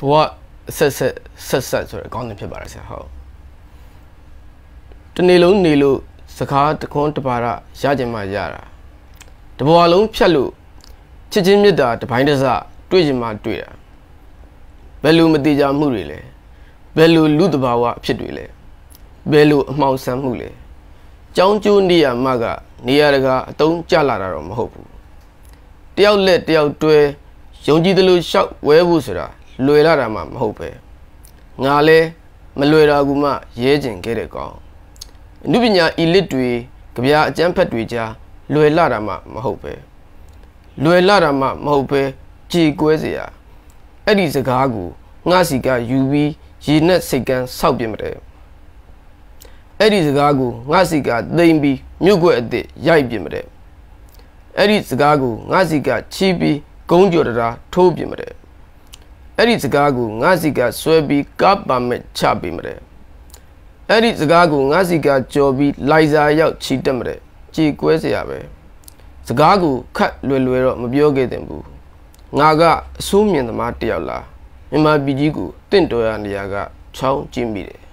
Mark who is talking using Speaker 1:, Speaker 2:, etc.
Speaker 1: ဘဝဆက်ဆက်ဆက်ဆက်ဆိုတဲ့အကောင့်နဲ့ဖြစ်ပါတယ်ဆရာဟုတ်တနေ့လုံးနေလို့စကားတခွန်းတပါရရကြမှာရတာတဘွားလုံးဖြတ်လို့ချစ်ချင်းမြတ်တာတပိုင်းတစတွေ့ကြမှာတွေ့တာဘယ်လိုမတိကြမှုတွေလဲဘယ်လိုလူတဘာဝအဖြစ်တွေလဲဘယ်လိုအမှောင်ဆန်းမှုလဲကြောင်းကျိုးနေရမှကနေရာတကာအတုံးကျလာတာတော့မဟုတ်ဘူးတယောက်လက်တယောက်တွဲယုံကြည်သလိုရှောက်ဝဲဖို့ဆိုတာလွယ်လာတာမှမဟုတ်ပဲငါလဲမလွယ်တာကူမှရဲကျင်ခဲ့တဲ့ကောင်အမှုပညာဤလစ်တွေကြပြာအကျန်းဖက်တွေကြားလွယ်လာတာမှမဟုတ်ပဲလွယ်လာတာမှမဟုတ်ပဲကြေကွဲเสียအဲ့ဒီစကားကိုငါစီကယူပြီးရေနဲ့စိတ်ကန်းဆောက်ပြင်မတယ်အဲ့ဒီစကားကိုငါစီကတိမ်ပြီးမြုပ်ွက်အစ်စ်ရိုက်ပြင်မတယ်အဲ့ဒီစကားကိုငါစီကချီးပြီးဂုံးကြော်တရာထိုးပြင်မတယ်အဲ့ဒီစကားကိုငါစီကဆွဲပြီးကားပါမစ်ချပေးမတဲ့အဲ့ဒီစကားကိုငါစီကကြော်ပြီးလိုက်စာရောက်ချီတက်မတဲ့ကြေကွဲเสียရပဲစကားကိုခတ်လွယ်လွယ်တော့မပြောခဲ့တင်ဘူးငါကအစိုးမြင်သမားတယောက်လားမြန်မာပြည်ကြီးကိုတင့်တော်ရနေရကချောင်းကျင်းမိတယ်